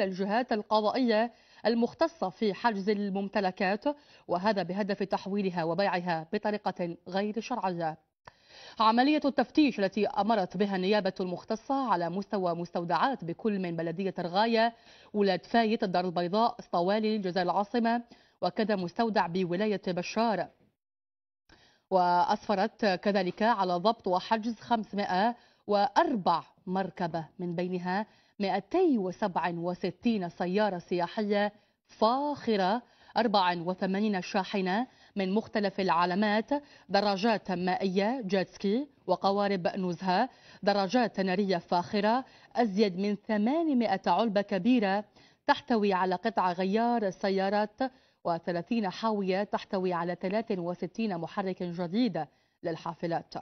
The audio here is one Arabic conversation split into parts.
الجهات القضائية المختصة في حجز الممتلكات وهذا بهدف تحويلها وبيعها بطريقة غير شرعية عملية التفتيش التي أمرت بها النيابة المختصة على مستوى مستودعات بكل من بلدية الغاية ولاد فايت الدار البيضاء اسطوالي الجزائر العاصمة وكذا مستودع بولاية بشار وأسفرت كذلك على ضبط وحجز 504 مركبة من بينها 267 سيارة سياحية فاخرة 84 شاحنة من مختلف العلامات دراجات مائية جاتسكي وقوارب نزهة دراجات نارية فاخرة أزيد من 800 علبة كبيرة تحتوي على قطع غيار سيارات و30 حاوية تحتوي على 63 محرك جديد للحافلات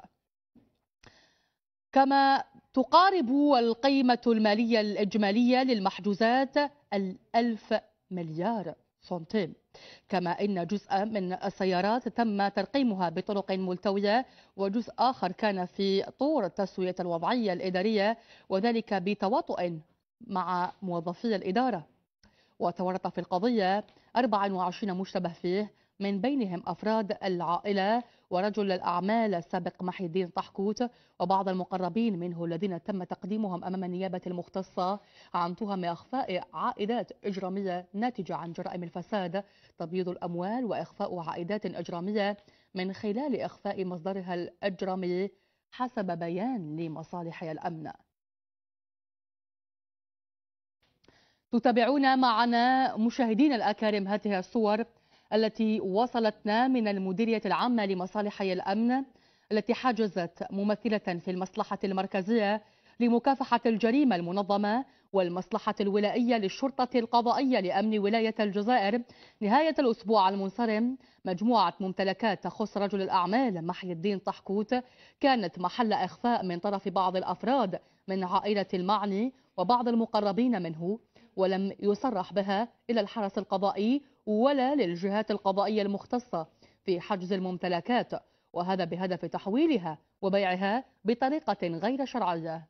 كما تقارب القيمة المالية الإجمالية للمحجوزات الألف مليار سنتيم كما إن جزء من السيارات تم ترقيمها بطرق ملتوية وجزء آخر كان في طور التسوية الوضعية الإدارية وذلك بتواطؤ مع موظفي الإدارة وتورط في القضية 24 مشتبه فيه من بينهم أفراد العائلة ورجل الأعمال السابق محي الدين طحكوت وبعض المقربين منه الذين تم تقديمهم أمام النيابة المختصة عن تهم إخفاء عائدات إجرامية ناتجة عن جرائم الفساد تبييض الأموال وإخفاء عائدات إجرامية من خلال إخفاء مصدرها الإجرامي حسب بيان لمصالح الأمن تتابعون معنا مشاهدين الأكارم هذه الصور التي وصلتنا من المديرية العامة لمصالح الأمن التي حجزت ممثلة في المصلحة المركزية لمكافحة الجريمة المنظمة والمصلحة الولائية للشرطة القضائية لأمن ولاية الجزائر نهاية الأسبوع المنصرم مجموعة ممتلكات تخص رجل الأعمال محي الدين طحكوت كانت محل إخفاء من طرف بعض الأفراد من عائلة المعني وبعض المقربين منه ولم يصرح بها إلى الحرس القضائي ولا للجهات القضائية المختصة في حجز الممتلكات وهذا بهدف تحويلها وبيعها بطريقة غير شرعية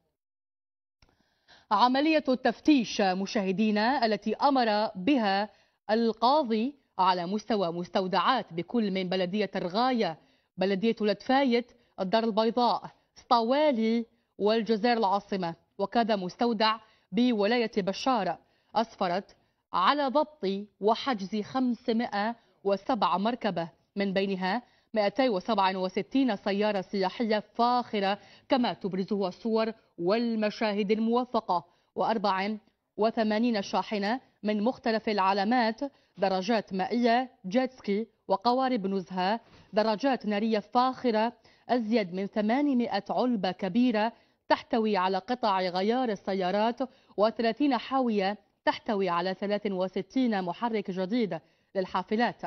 عملية التفتيش مشاهدينا التي أمر بها القاضي على مستوى مستودعات بكل من بلدية الرغاية بلدية لدفايت الدار البيضاء سطوالي والجزائر العاصمة وكذا مستودع بولاية بشارة أسفرت على ضبط وحجز 507 مركبة من بينها 267 سيارة سياحية فاخرة كما تبرزها الصور والمشاهد الموثقة و84 شاحنة من مختلف العلامات درجات مائية جيتسكي وقوارب نزهة درجات نارية فاخرة أزيد من 800 علبة كبيرة تحتوي على قطع غيار السيارات و30 حاوية تحتوي على 63 محرك جديد للحافلات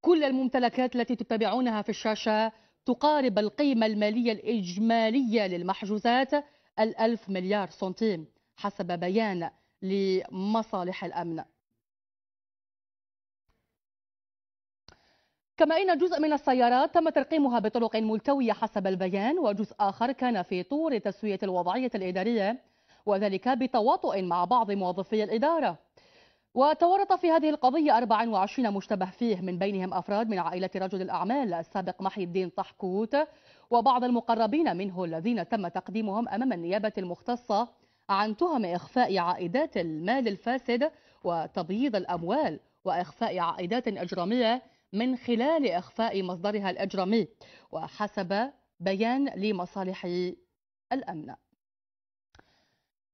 كل الممتلكات التي تتابعونها في الشاشة تقارب القيمة المالية الإجمالية للمحجوزات الألف مليار سنتيم حسب بيان لمصالح الأمن كما إن جزء من السيارات تم ترقيمها بطرق ملتوية حسب البيان وجزء آخر كان في طور تسوية الوضعية الإدارية وذلك بتواطؤ مع بعض موظفي الإدارة وتورط في هذه القضية 24 مشتبه فيه من بينهم أفراد من عائلة رجل الأعمال السابق محي الدين طحكوت وبعض المقربين منه الذين تم تقديمهم أمام النيابة المختصة عن تهم إخفاء عائدات المال الفاسد وتبييض الأموال وإخفاء عائدات إجرامية من خلال إخفاء مصدرها الإجرامي وحسب بيان لمصالح الأمن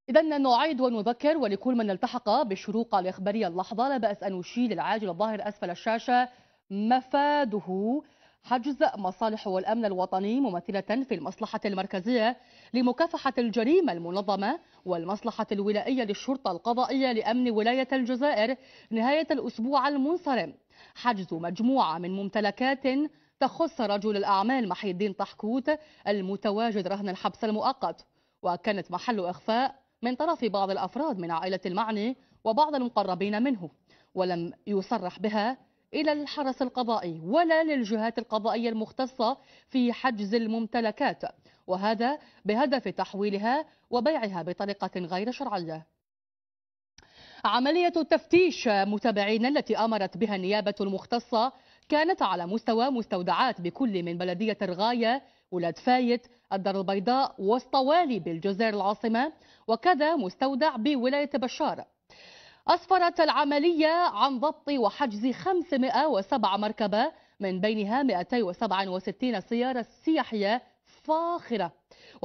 إذا نعيد ونذكر ولكل من التحق بالشروق الإخبارية اللحظة لا بأس أن نشيل العاجل الظاهر أسفل الشاشة مفاده حجز مصالح والأمن الوطني ممثلة في المصلحة المركزية لمكافحة الجريمة المنظمة والمصلحة الولائية للشرطة القضائية لأمن ولاية الجزائر نهاية الأسبوع المنصرم حجز مجموعة من ممتلكات تخص رجل الأعمال محي الدين طحكوت المتواجد رهن الحبس المؤقت وكانت محل إخفاء من طرف بعض الأفراد من عائلة المعني وبعض المقربين منه ولم يصرح بها إلى الحرس القضائي ولا للجهات القضائية المختصة في حجز الممتلكات وهذا بهدف تحويلها وبيعها بطريقة غير شرعية عملية التفتيش متابعينا التي أمرت بها النيابة المختصة كانت على مستوى مستودعات بكل من بلدية الغاية ولاد فايت الدار البيضاء واسطوالي بالجزائر العاصمة وكذا مستودع بولاية بشار أسفرت العملية عن ضبط وحجز 507 مركبة من بينها 267 سيارة سياحية فاخرة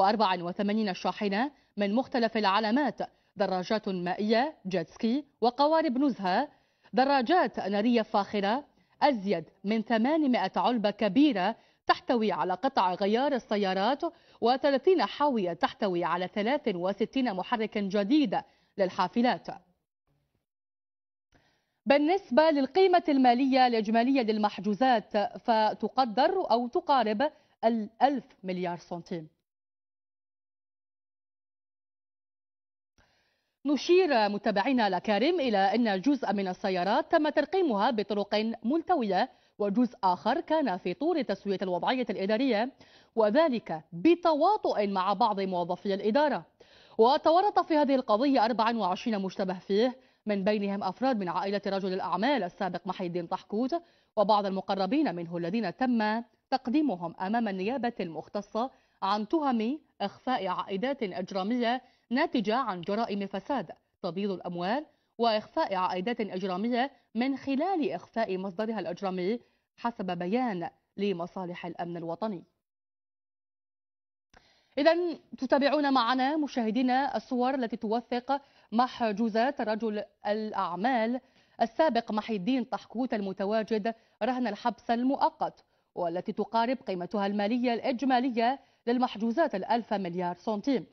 و84 شاحنة من مختلف العلامات دراجات مائية جاتسكي وقوارب نزهة دراجات نارية فاخرة أزيد من 800 علبة كبيرة تحتوي على قطع غيار السيارات و30 حاوية تحتوي على 63 محرك جديد للحافلات بالنسبة للقيمة المالية الإجمالية للمحجوزات فتقدر أو تقارب الألف مليار سنتيم نشير متابعينا الأكارم إلى أن جزء من السيارات تم ترقيمها بطرق ملتوية وجزء آخر كان في طور تسوية الوضعية الإدارية وذلك بتواطؤ مع بعض موظفي الإدارة وتورط في هذه القضية 24 مشتبه فيه من بينهم أفراد من عائلة رجل الأعمال السابق محي الدين طحكوت وبعض المقربين منه الذين تم تقديمهم أمام النيابة المختصة عن تهم إخفاء عائدات إجرامية ناتجة عن جرائم فساد تبييض الأموال وإخفاء عائدات إجرامية من خلال إخفاء مصدرها الإجرامي حسب بيان لمصالح الأمن الوطني إذا تتابعون معنا مشاهدينا الصور التي توثق محجوزات رجل الأعمال السابق محي الدين طحكوت المتواجد رهن الحبس المؤقت والتي تقارب قيمتها المالية الإجمالية للمحجوزات الألف مليار سنتيم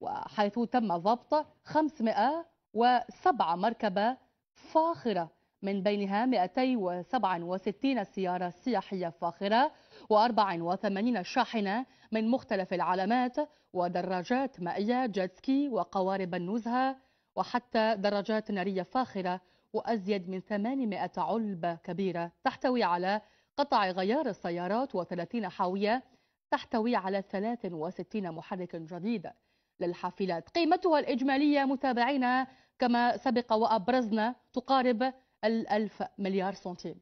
وحيث تم ضبط 500 وسبعة مركبة فاخرة من بينها 267 سيارة سياحية فاخرة و84 شاحنة من مختلف العلامات ودراجات مائية جاتسكي وقوارب النزهة وحتى دراجات نارية فاخرة وأزيد من 800 علبة كبيرة تحتوي على قطع غيار السيارات و30 حاوية تحتوي على 63 محرك جديد للحافلات قيمتها الإجمالية متابعينا كما سبق وأبرزنا تقارب الألف مليار سنتيم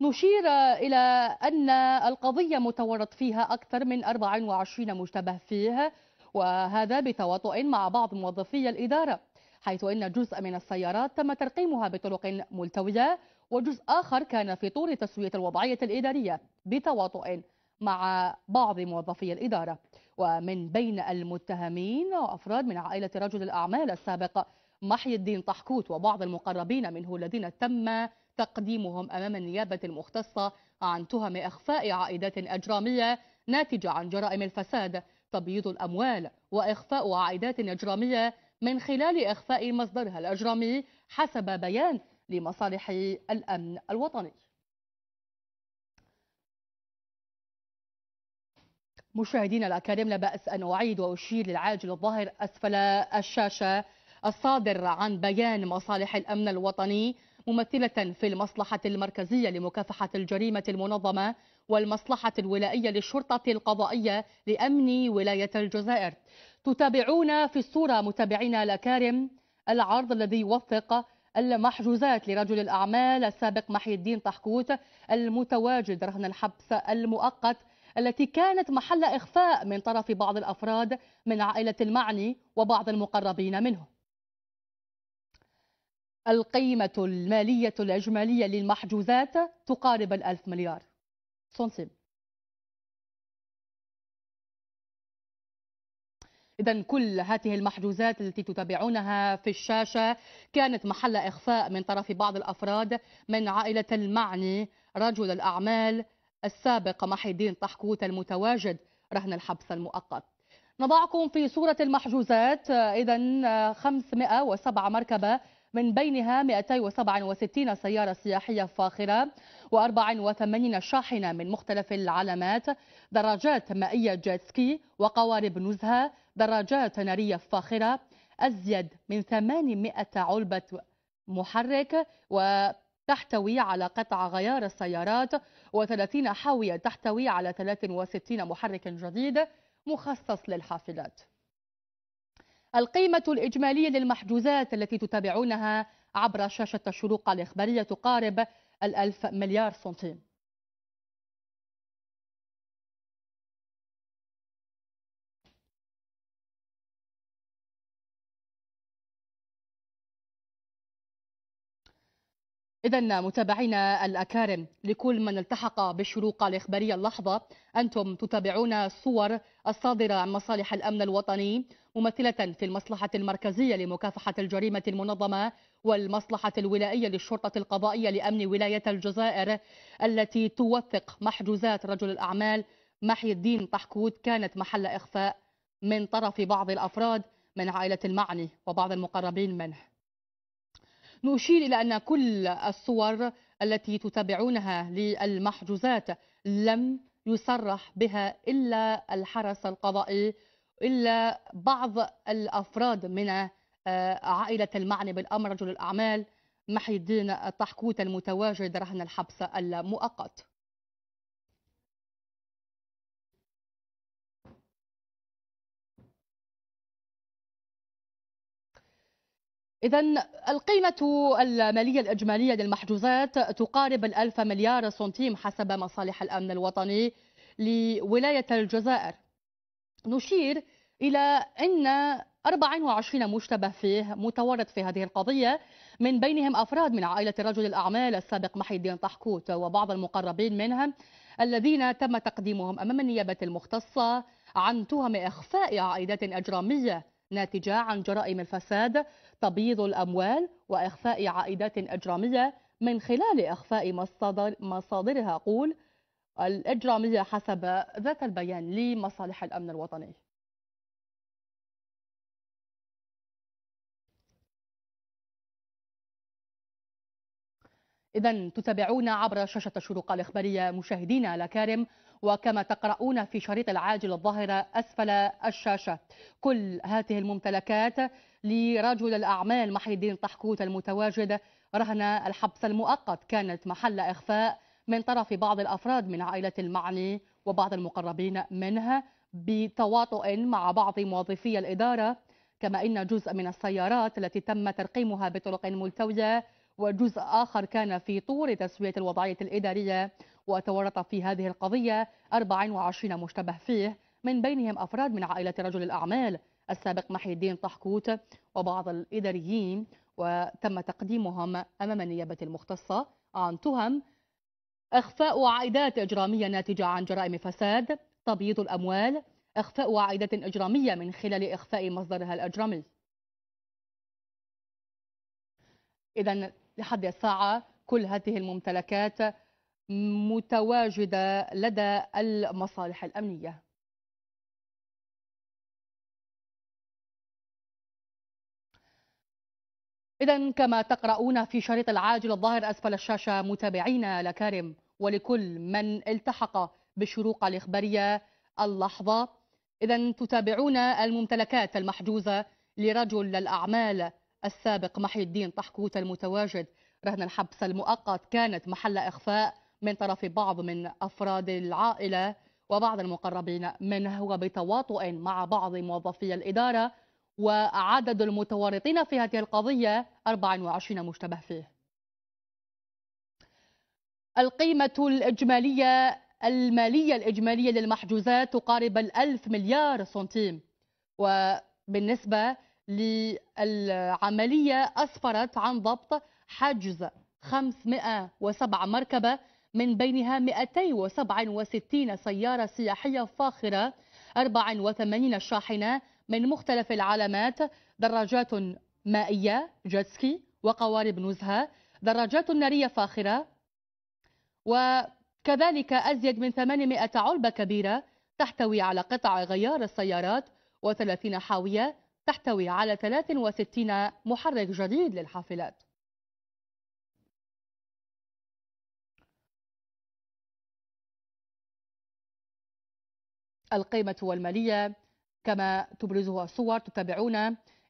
نشير إلى أن القضية متورط فيها أكثر من 24 مشتبه فيه وهذا بتواطؤ مع بعض موظفي الإدارة حيث أن جزء من السيارات تم ترقيمها بطرق ملتوية وجزء آخر كان في طور تسوية الوضعية الإدارية بتواطؤ مع بعض موظفي الإدارة ومن بين المتهمين وأفراد من عائلة رجل الأعمال السابق محي الدين طحكوت وبعض المقربين منه الذين تم تقديمهم أمام النيابة المختصة عن تهم إخفاء عائدات إجرامية ناتجة عن جرائم الفساد تبييض الأموال وإخفاء عائدات إجرامية من خلال إخفاء مصدرها الإجرامي حسب بيان لمصالح الأمن الوطني مشاهدينا الأكارم لا بأس أن أعيد وأشير للعاجل الظاهر أسفل الشاشة الصادر عن بيان مصالح الأمن الوطني ممثلة في المصلحة المركزية لمكافحة الجريمة المنظمة والمصلحة الولائية للشرطة القضائية لأمن ولاية الجزائر تتابعون في الصورة متابعينا الأكارم العرض الذي يوثق المحجوزات لرجل الأعمال السابق محي الدين طحكوت المتواجد رهن الحبس المؤقت التي كانت محل إخفاء من طرف بعض الأفراد من عائلة المعني وبعض المقربين منه القيمة المالية الإجمالية للمحجوزات تقارب الألف مليار سونسيم إذا كل هذه المحجوزات التي تتابعونها في الشاشة كانت محل إخفاء من طرف بعض الأفراد من عائلة المعني رجل الأعمال السابق محي الدين طحكوت المتواجد رهن الحبس المؤقت نضعكم في صورة المحجوزات إذا 507 مركبة من بينها 267 سيارة سياحية فاخرة و84 شاحنة من مختلف العلامات دراجات مائية جاتسكي وقوارب نزهة دراجات نارية فاخرة أزيد من 800 علبة محرك وتحتوي على قطع غيار السيارات وثلاثين حاوية تحتوي على 63 محرك جديد مخصص للحافلات القيمة الإجمالية للمحجوزات التي تتابعونها عبر شاشة الشروق الإخبارية تقارب الألف مليار سنتيم إذا متابعينا الأكارم لكل من التحق بالشروق الإخبارية اللحظة أنتم تتابعون الصور الصادرة عن مصالح الأمن الوطني ممثلة في المصلحة المركزية لمكافحة الجريمة المنظمة والمصلحة الولائية للشرطة القضائية لأمن ولاية الجزائر التي توثق محجوزات رجل الأعمال محي الدين طحكوت كانت محل إخفاء من طرف بعض الأفراد من عائلة المعني وبعض المقربين منه نشير إلى أن كل الصور التي تتابعونها للمحجوزات لم يصرح بها إلا الحرس القضائي إلا بعض الأفراد من آه، عائلة المعني بالأمر رجل الأعمال محي الدين الطحكوت المتواجد رهن الحبس المؤقت إذا القيمة المالية الإجمالية للمحجوزات تقارب الألف مليار سنتيم حسب مصالح الأمن الوطني لولاية الجزائر نشير إلى أن 24 مشتبه فيه متورط في هذه القضية من بينهم أفراد من عائلة رجل الأعمال السابق محي الدين طحكوت وبعض المقربين منهم الذين تم تقديمهم أمام النيابة المختصة عن تهم إخفاء عائدات إجرامية ناتجة عن جرائم الفساد تبييض الأموال وإخفاء عائدات أجرامية من خلال إخفاء مصادر مصادرها قول الإجرامية حسب ذات البيان لمصالح الأمن الوطني إذا تتابعونا عبر شاشة الشروق الإخبارية مشاهدينا الأكارم وكما تقرؤون في شريط العاجل الظاهرة أسفل الشاشة كل هذه الممتلكات لرجل الأعمال محي الدين طحكوت المتواجد رهن الحبس المؤقت كانت محل إخفاء من طرف بعض الأفراد من عائلة المعني وبعض المقربين منه بتواطؤ مع بعض موظفي الإدارة كما إن جزء من السيارات التي تم ترقيمها بطرق ملتوية وجزء آخر كان في طور تسوية الوضعية الإدارية وتورط في هذه القضية 24 مشتبه فيه من بينهم أفراد من عائلة رجل الأعمال السابق محي الدين طحكوت وبعض الإداريين وتم تقديمهم أمام النيابة المختصة عن تهم إخفاء عائدات إجرامية ناتجة عن جرائم فساد تبييض الأموال إخفاء عائدات إجرامية من خلال إخفاء مصدرها الإجرامي إذا لحد الساعة كل هذه الممتلكات متواجدة لدى المصالح الأمنية إذا كما تقرؤون في شريط العاجل الظاهر أسفل الشاشة متابعينا لكارم ولكل من التحق بالشروق الإخبارية اللحظة إذا تتابعون الممتلكات المحجوزة لرجل الأعمال السابق محي الدين طحكوت المتواجد رهن الحبس المؤقت كانت محل إخفاء من طرف بعض من أفراد العائلة وبعض المقربين منه وبتواطؤ مع بعض موظفي الإدارة وعدد المتورطين في هذه القضية 24 مشتبه فيه القيمة الإجمالية المالية الإجمالية للمحجوزات تقارب الألف مليار سنتيم وبالنسبة للعملية أسفرت عن ضبط حجز 507 مركبة من بينها 267 سيارة سياحية فاخرة 84 شاحنة من مختلف العلامات دراجات مائية جاتسكي وقوارب نزهة دراجات نارية فاخرة وكذلك أزيد من 800 علبة كبيرة تحتوي على قطع غيار السيارات و30 حاوية تحتوي على 63 محرك جديد للحافلات القيمة والمالية كما تبرزها الصور تتابعون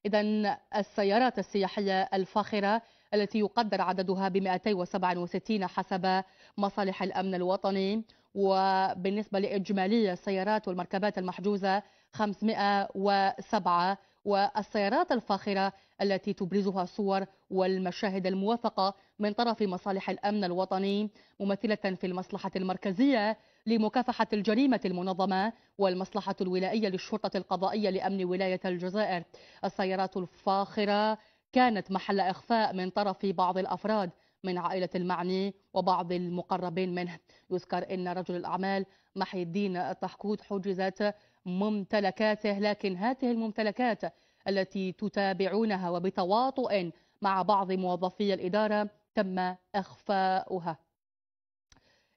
إذا السيارات السياحية الفاخرة التي يقدر عددها ب 267 حسب مصالح الأمن الوطني وبالنسبة لإجمالية السيارات والمركبات المحجوزة 507 والسيارات الفاخرة التي تبرزها الصور والمشاهد الموثقة من طرف مصالح الأمن الوطني ممثلة في المصلحة المركزية لمكافحة الجريمة المنظمة والمصلحة الولائية للشرطة القضائية لأمن ولاية الجزائر السيارات الفاخرة كانت محل إخفاء من طرف بعض الأفراد من عائلة المعني وبعض المقربين منه يذكر أن رجل الأعمال محي الدين الطحكوت حجزت ممتلكاته لكن هذه الممتلكات التي تتابعونها وبتواطؤ مع بعض موظفي الإدارة تم إخفاؤها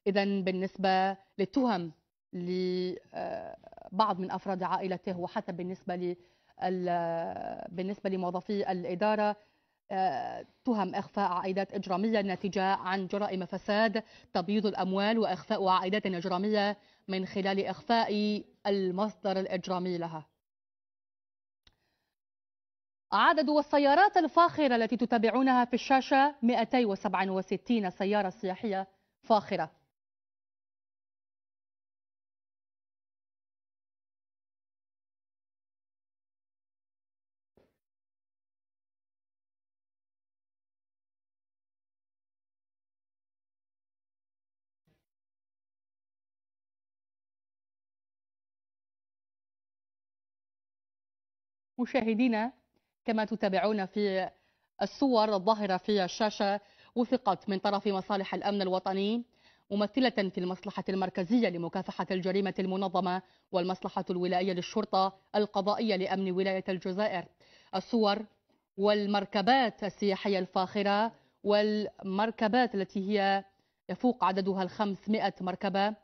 إذا بالنسبة للتهم لبعض من أفراد عائلته وحتى بالنسبة بالنسبة لموظفي الإدارة تهم إخفاء عائدات إجرامية ناتجة عن جرائم فساد تبييض الأموال وإخفاء عائدات إجرامية من خلال إخفاء المصدر الإجرامي لها عدد السيارات الفاخرة التي تتابعونها في الشاشة 267 سيارة سياحية فاخرة مشاهدينا كما تتابعون في الصور الظاهرة في الشاشة وثقت من طرف مصالح الأمن الوطني ممثلة في المصلحة المركزية لمكافحة الجريمة المنظمة والمصلحة الولائية للشرطة القضائية لأمن ولاية الجزائر الصور والمركبات السياحية الفاخرة والمركبات التي هي يفوق عددها ال 500 مركبة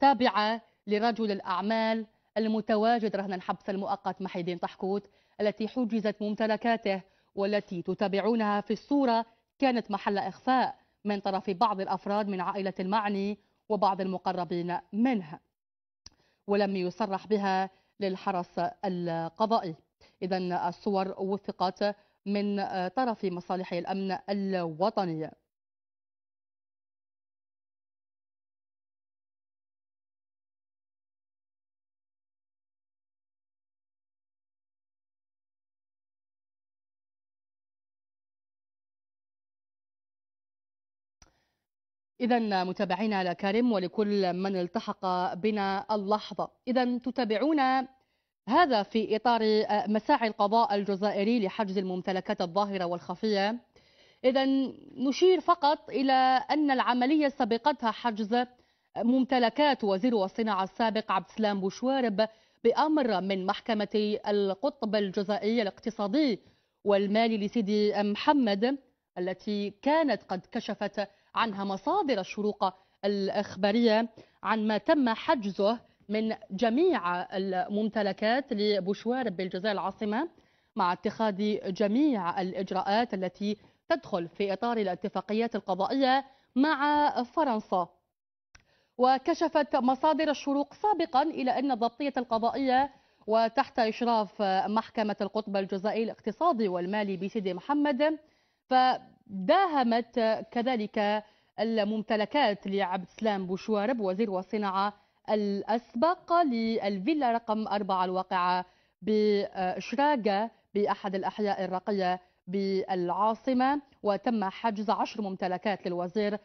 تابعة لرجل الأعمال المتواجد رهن الحبس المؤقت محيدين طحكوت التي حجزت ممتلكاته والتي تتابعونها في الصورة كانت محل إخفاء من طرف بعض الأفراد من عائلة المعني وبعض المقربين منه ولم يصرح بها للحرس القضائي إذا الصور وثقت من طرف مصالح الأمن الوطني إذا متابعينا الأكارم ولكل من التحق بنا اللحظة إذا تتابعون هذا في إطار مساعي القضاء الجزائري لحجز الممتلكات الظاهرة والخفية إذا نشير فقط إلى أن العملية سبقتها حجز ممتلكات وزير الصناعة السابق عبد السلام بوشوارب بأمر من محكمة القطب الجزائري الاقتصادي والمالي لسيدي محمد التي كانت قد كشفت عنها مصادر الشروق الإخبارية عن ما تم حجزه من جميع الممتلكات لبوشوار بالجزائر العاصمة مع اتخاذ جميع الإجراءات التي تدخل في إطار الاتفاقيات القضائية مع فرنسا وكشفت مصادر الشروق سابقا إلى أن الضبطية القضائية وتحت إشراف محكمة القطب الجزائي الاقتصادي والمالي بسيدي محمد ف داهمت كذلك الممتلكات لعبد السلام بوشوارب وزير الصناعة الأسبق للفيلا رقم أربعة الواقعة بشراقة بأحد الأحياء الراقية بالعاصمة وتم حجز عشر ممتلكات للوزير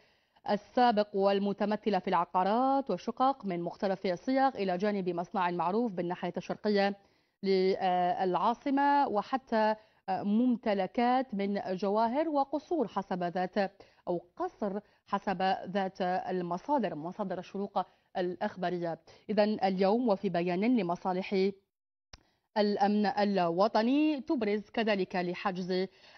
السابق والمتمثلة في العقارات وشقق من مختلف الصيغ إلى جانب مصنع معروف بالناحية الشرقية للعاصمة وحتى ممتلكات من جواهر وقصور حسب ذات أو قصر حسب ذات المصادر مصادر الشروق الأخبارية إذا اليوم وفي بيان لمصالح الأمن الوطني تبرز كذلك لحجز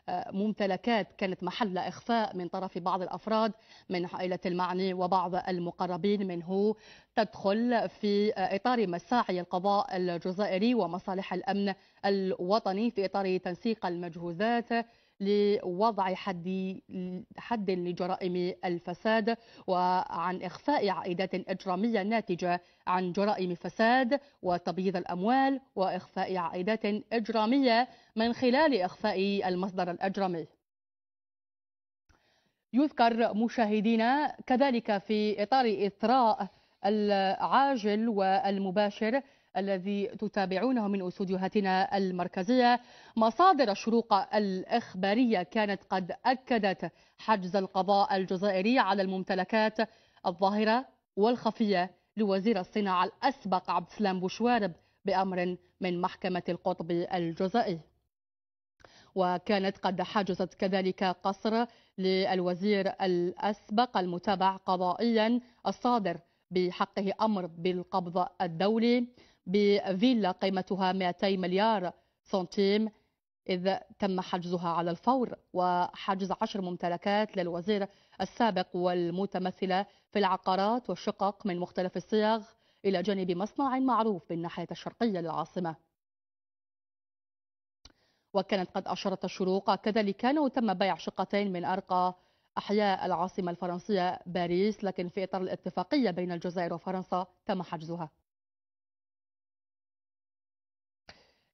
آه، ممتلكات كانت محل إخفاء من طرف بعض الأفراد من عائلة المعني وبعض المقربين منه تدخل في آه، إطار مساعي القضاء الجزائري ومصالح الأمن الوطني في إطار تنسيق المجهوزات لوضع حد حد لجرائم الفساد وعن إخفاء عائدات إجرامية ناتجة عن جرائم فساد وتبييض الأموال وإخفاء عائدات إجرامية من خلال إخفاء المصدر الإجرامي يذكر مشاهدينا كذلك في إطار إثراء العاجل والمباشر الذي تتابعونه من استديوهاتنا المركزية مصادر الشروق الإخبارية كانت قد أكدت حجز القضاء الجزائري على الممتلكات الظاهرة والخفية لوزير الصناعة الأسبق عبد السلام بوشوارب بأمر من محكمة القطب الجزائي وكانت قد حجزت كذلك قصر للوزير الأسبق المتابع قضائيا الصادر بحقه أمر بالقبض الدولي بفيلا قيمتها 200 مليار سنتيم إذ تم حجزها على الفور وحجز عشر ممتلكات للوزير السابق والمتمثلة في العقارات والشقق من مختلف الصيغ إلى جانب مصنع معروف بالناحية الشرقية للعاصمة وكانت قد أشرت الشروق كذلك كانوا تم بيع شقتين من أرقى أحياء العاصمة الفرنسية باريس لكن في إطار الاتفاقية بين الجزائر وفرنسا تم حجزها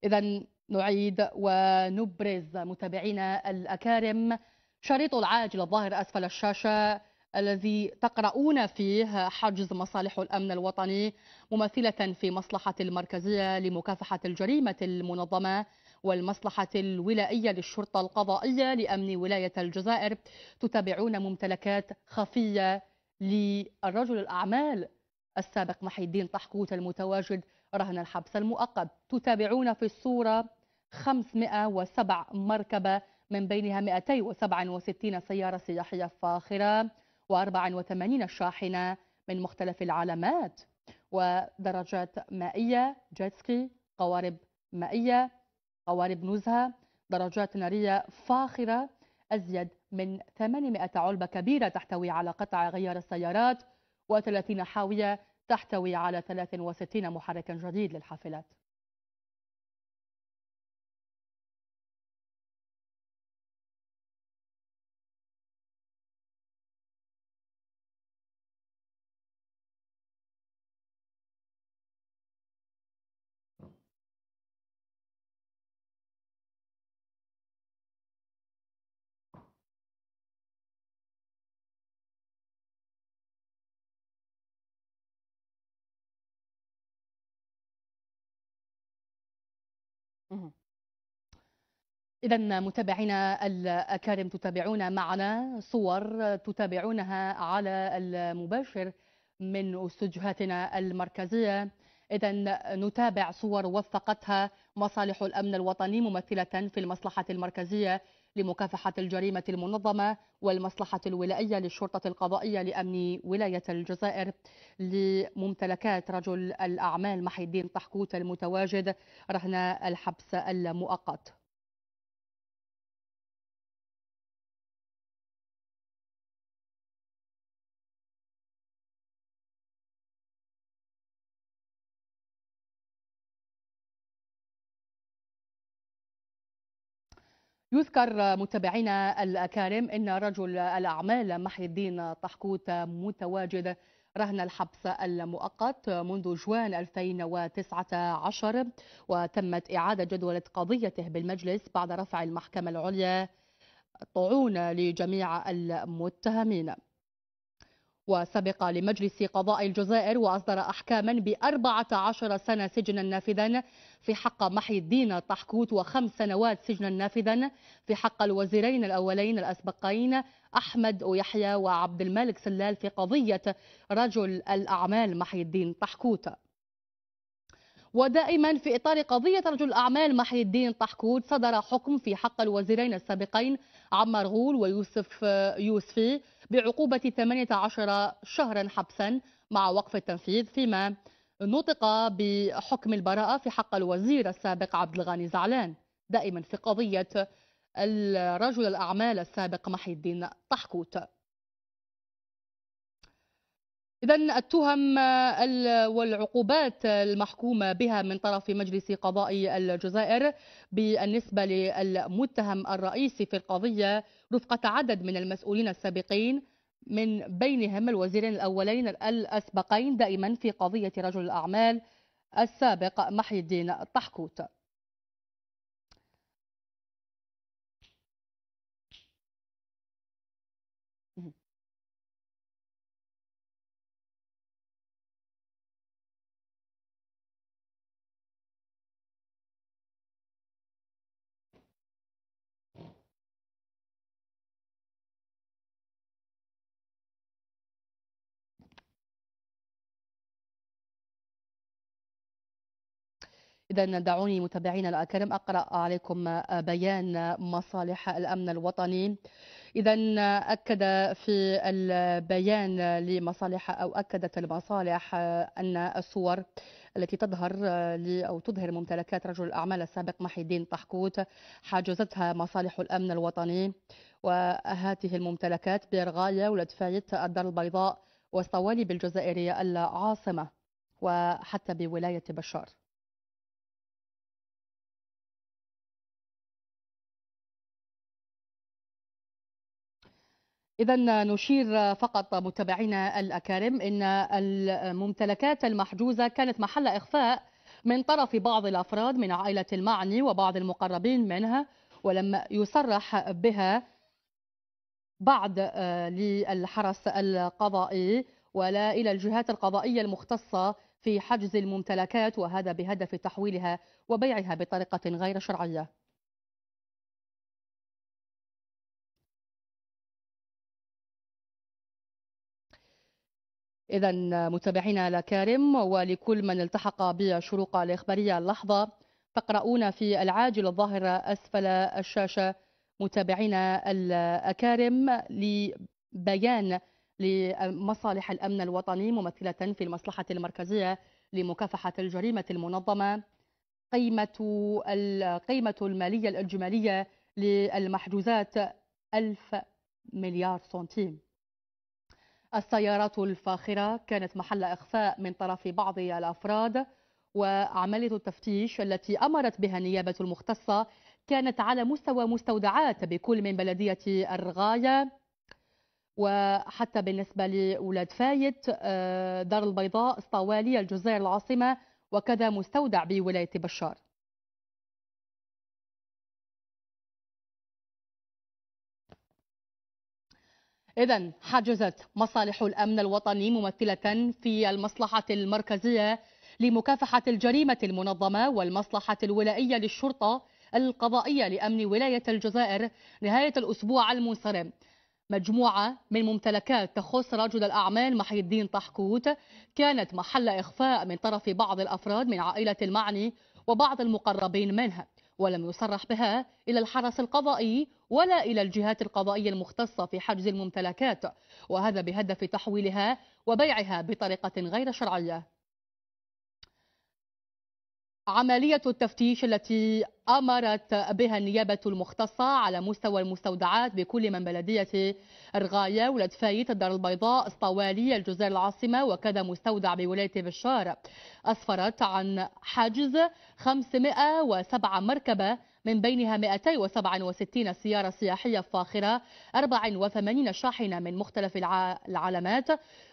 إذا نعيد ونبرز متابعينا الأكارم شريط العاجل الظاهر أسفل الشاشة الذي تقرؤون فيه حجز مصالح الأمن الوطني ممثلة في مصلحة المركزية لمكافحة الجريمة المنظمة والمصلحة الولائية للشرطة القضائية لأمن ولاية الجزائر تتابعون ممتلكات خفية للرجل الأعمال السابق محي الدين طحكوت المتواجد رهن الحبس المؤقت تتابعون في الصورة 507 مركبة من بينها 267 سيارة سياحية فاخرة و84 شاحنة من مختلف العلامات ودرجات مائية جيتسكي قوارب مائية قوارب نزهة درجات نارية فاخرة أزيد من 800 علبة كبيرة تحتوي على قطع غيار السيارات و30 حاوية تحتوي على 63 محرك جديد للحافلات إذا متابعينا الأكارم تتابعون معنا صور تتابعونها على المباشر من استوديوهاتنا المركزية إذا نتابع صور وثقتها مصالح الأمن الوطني ممثلة في المصلحة المركزية لمكافحة الجريمة المنظمة والمصلحة الولائية للشرطة القضائية لأمن ولاية الجزائر لممتلكات رجل الأعمال محي الدين طحكوت المتواجد رهن الحبس المؤقت يذكر متابعينا الأكارم أن رجل الأعمال محي الدين طحكوت متواجد رهن الحبس المؤقت منذ جوان 2019 وتمت إعادة جدولة قضيته بالمجلس بعد رفع المحكمة العليا طعون لجميع المتهمين وسبق لمجلس قضاء الجزائر وأصدر أحكاما بأربعة عشر سنة سجنا نافذا في حق محي الدين طحكوت وخمس سنوات سجنا نافذا في حق الوزيرين الأولين الأسبقين أحمد ويحيى وعبد الملك سلال في قضية رجل الأعمال محي الدين طحكوت ودائما في إطار قضية رجل أعمال محي الدين طحكوت صدر حكم في حق الوزيرين السابقين عمار غول ويوسف يوسفي بعقوبة 18 شهرا حبسا مع وقف التنفيذ فيما نطق بحكم البراءة في حق الوزير السابق عبد الغني زعلان دائما في قضية الرجل الأعمال السابق محي الدين طحكوت إذا التهم والعقوبات المحكومة بها من طرف مجلس قضاء الجزائر بالنسبة للمتهم الرئيسي في القضية رفقة عدد من المسؤولين السابقين من بينهم الوزيرين الأولين الأسبقين دائما في قضية رجل الأعمال السابق محي الدين طحكوت إذا دعوني متابعينا الأكارم أقرأ عليكم بيان مصالح الأمن الوطني إذا أكد في البيان لمصالح أو أكدت المصالح أن الصور التي تظهر أو تظهر ممتلكات رجل الأعمال السابق محي الدين طحكوت حاجزتها مصالح الأمن الوطني وهذه الممتلكات برغاية فايت الدار البيضاء والصوالب الجزائرية العاصمة وحتى بولاية بشار إذا نشير فقط متابعينا الأكارم أن الممتلكات المحجوزة كانت محل إخفاء من طرف بعض الأفراد من عائلة المعني وبعض المقربين منها ولم يصرح بها بعد آه، للحرس القضائي ولا إلى الجهات القضائية المختصة في حجز الممتلكات وهذا بهدف تحويلها وبيعها بطريقة غير شرعية إذا متابعينا الأكارم ولكل من التحق بشروق الإخبارية اللحظة تقرؤون في العاجل الظاهر أسفل الشاشة متابعينا الأكارم لبيان لمصالح الأمن الوطني ممثلة في المصلحة المركزية لمكافحة الجريمة المنظمة قيمة القيمة المالية الإجمالية للمحجوزات ألف مليار سنتيم السيارات الفاخرة كانت محل إخفاء من طرف بعض الأفراد وعملية التفتيش التي أمرت بها النيابة المختصة كانت على مستوى مستودعات بكل من بلدية الرغاية وحتى بالنسبة لأولاد فايت آه، دار البيضاء اسطوالية الجزائر العاصمة وكذا مستودع بولاية بشار إذا حجزت مصالح الأمن الوطني ممثلة في المصلحة المركزية لمكافحة الجريمة المنظمة والمصلحة الولائية للشرطة القضائية لأمن ولاية الجزائر نهاية الأسبوع المنصرم مجموعة من ممتلكات تخص رجل الأعمال محي الدين طحكوت كانت محل إخفاء من طرف بعض الأفراد من عائلة المعني وبعض المقربين منها ولم يصرح بها إلى الحرس القضائي ولا إلى الجهات القضائية المختصة في حجز الممتلكات وهذا بهدف تحويلها وبيعها بطريقة غير شرعية عملية التفتيش التي أمرت بها النيابة المختصة على مستوى المستودعات بكل من بلدية الغاية ولاد فايت الدار البيضاء اسطوالي الجزائر العاصمة وكذا مستودع بولاية بشار أسفرت عن حجز 507 مركبة من بينها 267 سيارة سياحية فاخرة 84 شاحنة من مختلف العلامات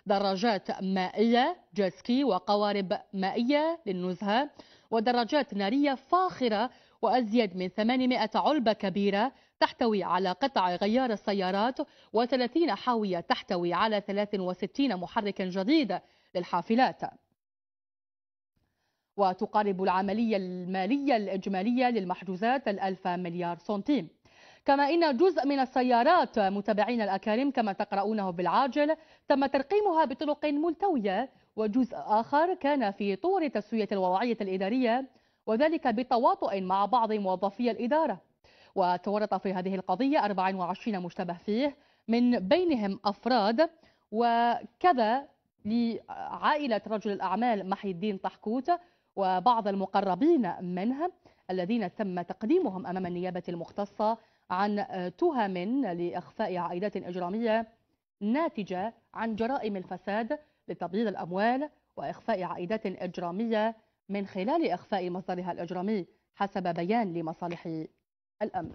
دراجات مائية جيسكي وقوارب مائية للنزهة ودراجات نارية فاخرة وأزيد من 800 علبة كبيرة تحتوي على قطع غيار السيارات و30 حاوية تحتوي على 63 محرك جديد للحافلات وتقارب العملية المالية الإجمالية للمحجوزات الألف مليار سنتيم كما إن جزء من السيارات متابعين الأكارم كما تقرؤونه بالعاجل تم ترقيمها بطرق ملتوية وجزء آخر كان في طور تسوية الوضعية الإدارية وذلك بتواطؤ مع بعض موظفي الإدارة وتورط في هذه القضية 24 مشتبه فيه من بينهم أفراد وكذا لعائلة رجل الأعمال محي الدين طحكوت وبعض المقربين منها الذين تم تقديمهم أمام النيابة المختصة عن تهم لإخفاء عائدات إجرامية ناتجة عن جرائم الفساد لتبييض الأموال وإخفاء عائدات إجرامية من خلال إخفاء مصدرها الإجرامي حسب بيان لمصالح الأمن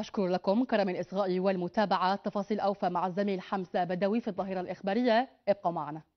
أشكر لكم كرم الإصغاء والمتابعة تفاصيل أوفى مع الزميل حمزة بدوي في الظاهرة الإخبارية ابقوا معنا